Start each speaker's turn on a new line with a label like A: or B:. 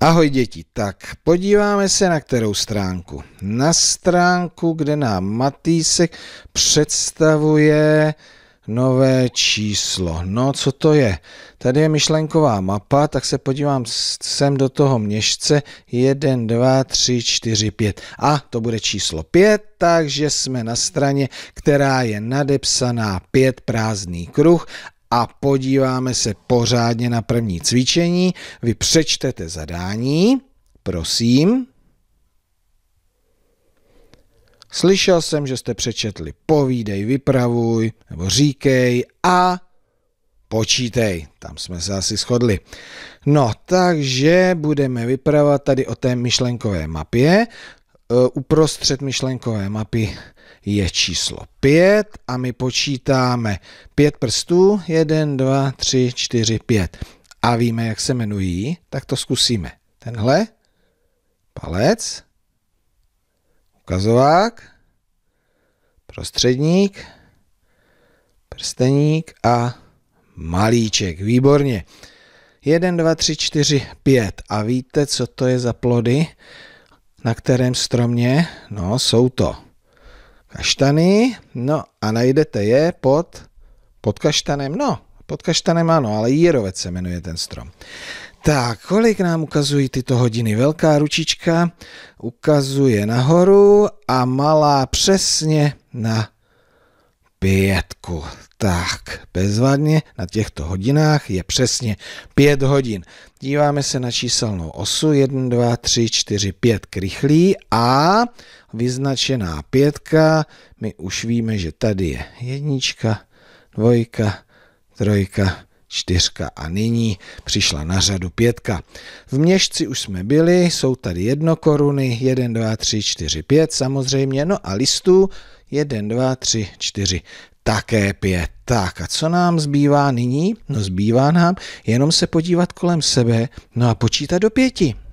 A: Ahoj děti, tak podíváme se na kterou stránku. Na stránku, kde nám Matýsek představuje nové číslo. No, co to je? Tady je myšlenková mapa, tak se podívám sem do toho měšce. 1, 2, 3, 4, 5. A to bude číslo 5, takže jsme na straně, která je nadepsaná 5 prázdný kruh a podíváme se pořádně na první cvičení. Vy přečtete zadání, prosím. Slyšel jsem, že jste přečetli povídej, vypravuj, nebo říkej a počítej. Tam jsme se asi shodli. No, takže budeme vypravovat tady o té myšlenkové mapě. E, uprostřed myšlenkové mapy je číslo 5 a my počítáme 5 prstů, 1, 2, 3, 4, 5. A víme, jak se jmenují, tak to zkusíme. Tenhle, palec, ukazovák, prostředník, prsteník a malíček. Výborně. 1, 2, 3, 4, 5. A víte, co to je za plody? Na kterém stromě? No, jsou to kaštany, no a najdete je pod, pod kaštanem, no, pod kaštanem ano, ale Jírovec se jmenuje ten strom. Tak, kolik nám ukazují tyto hodiny? Velká ručička ukazuje nahoru a malá přesně na pětku. Tak, bezvadně, na těchto hodinách je přesně 5 hodin. Díváme se na číselnou osu 1, 2, 3, 4, 5 krychlí a vyznačená pětka, my už víme, že tady je jednička, dvojka, trojka, čtyřka a nyní přišla na řadu pětka. V Měšci už jsme byli, jsou tady jedno koruny, 1, 2, 3, 4, 5 samozřejmě, no a listů 1, 2, 3, 4, také pět. Tak a co nám zbývá nyní? No zbývá nám jenom se podívat kolem sebe, no a počítat do pěti.